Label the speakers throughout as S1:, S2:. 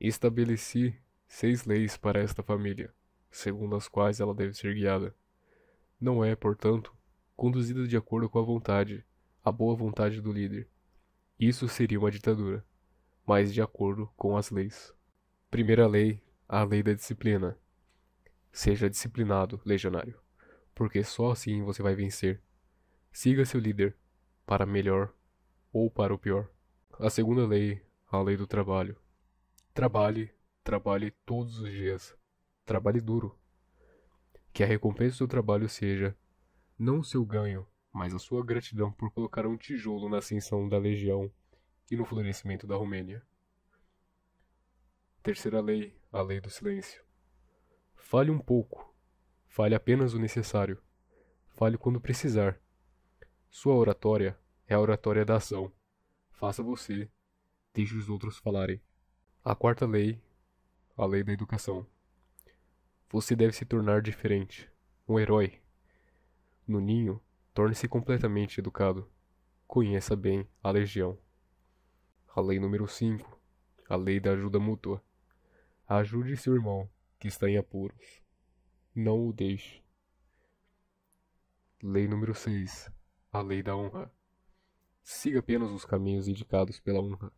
S1: Estabeleci seis leis para esta família, segundo as quais ela deve ser guiada. Não é, portanto, conduzida de acordo com a vontade, a boa vontade do líder. Isso seria uma ditadura, mas de acordo com as leis. Primeira lei, a lei da disciplina. Seja disciplinado, legionário, porque só assim você vai vencer. Siga seu líder, para melhor ou para o pior. A segunda lei, a lei do trabalho. Trabalhe, trabalhe todos os dias. Trabalhe duro. Que a recompensa do trabalho seja não o seu ganho, mas a sua gratidão por colocar um tijolo na ascensão da legião e no florescimento da Romênia. Terceira lei, a lei do silêncio. Fale um pouco. Fale apenas o necessário. Fale quando precisar. Sua oratória é a oratória da ação. Faça você. Deixe os outros falarem. A quarta lei, a lei da educação. Você deve se tornar diferente, um herói. No ninho, torne-se completamente educado. Conheça bem a legião. A lei número 5, a lei da ajuda mútua. Ajude seu irmão que está em apuros. Não o deixe. Lei número 6, a lei da honra. Siga apenas os caminhos indicados pela honra.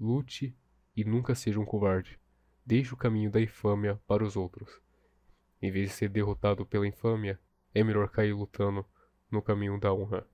S1: Lute e nunca seja um covarde. Deixe o caminho da infâmia para os outros. Em vez de ser derrotado pela infâmia, é melhor cair lutando no caminho da honra.